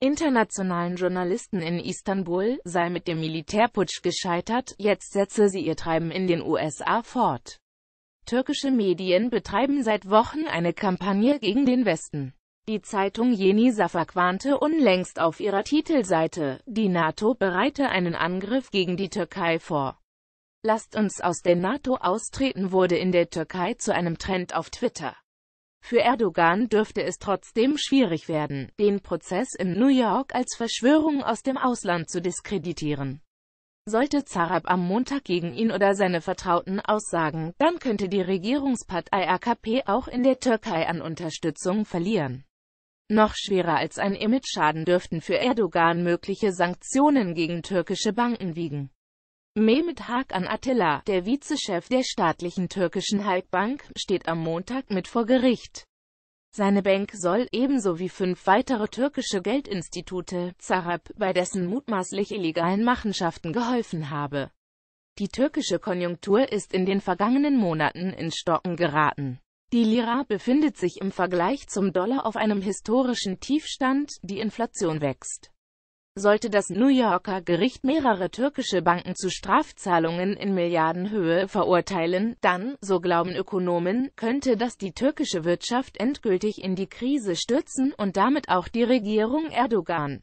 internationalen Journalisten in Istanbul, sei mit dem Militärputsch gescheitert, jetzt setze sie ihr Treiben in den USA fort. Türkische Medien betreiben seit Wochen eine Kampagne gegen den Westen. Die Zeitung Yeni Safak warnte unlängst auf ihrer Titelseite, die NATO bereite einen Angriff gegen die Türkei vor. Lasst uns aus der NATO austreten wurde in der Türkei zu einem Trend auf Twitter. Für Erdogan dürfte es trotzdem schwierig werden, den Prozess in New York als Verschwörung aus dem Ausland zu diskreditieren. Sollte Zarab am Montag gegen ihn oder seine Vertrauten aussagen, dann könnte die Regierungspartei AKP auch in der Türkei an Unterstützung verlieren. Noch schwerer als ein Imageschaden dürften für Erdogan mögliche Sanktionen gegen türkische Banken wiegen. Mehmet Hakan Attila, der Vizechef der staatlichen türkischen Halkbank, steht am Montag mit vor Gericht. Seine Bank soll, ebenso wie fünf weitere türkische Geldinstitute, Zarab, bei dessen mutmaßlich illegalen Machenschaften geholfen habe. Die türkische Konjunktur ist in den vergangenen Monaten ins Stocken geraten. Die Lira befindet sich im Vergleich zum Dollar auf einem historischen Tiefstand, die Inflation wächst sollte das New Yorker Gericht mehrere türkische Banken zu Strafzahlungen in Milliardenhöhe verurteilen, dann, so glauben Ökonomen, könnte das die türkische Wirtschaft endgültig in die Krise stürzen und damit auch die Regierung Erdogan.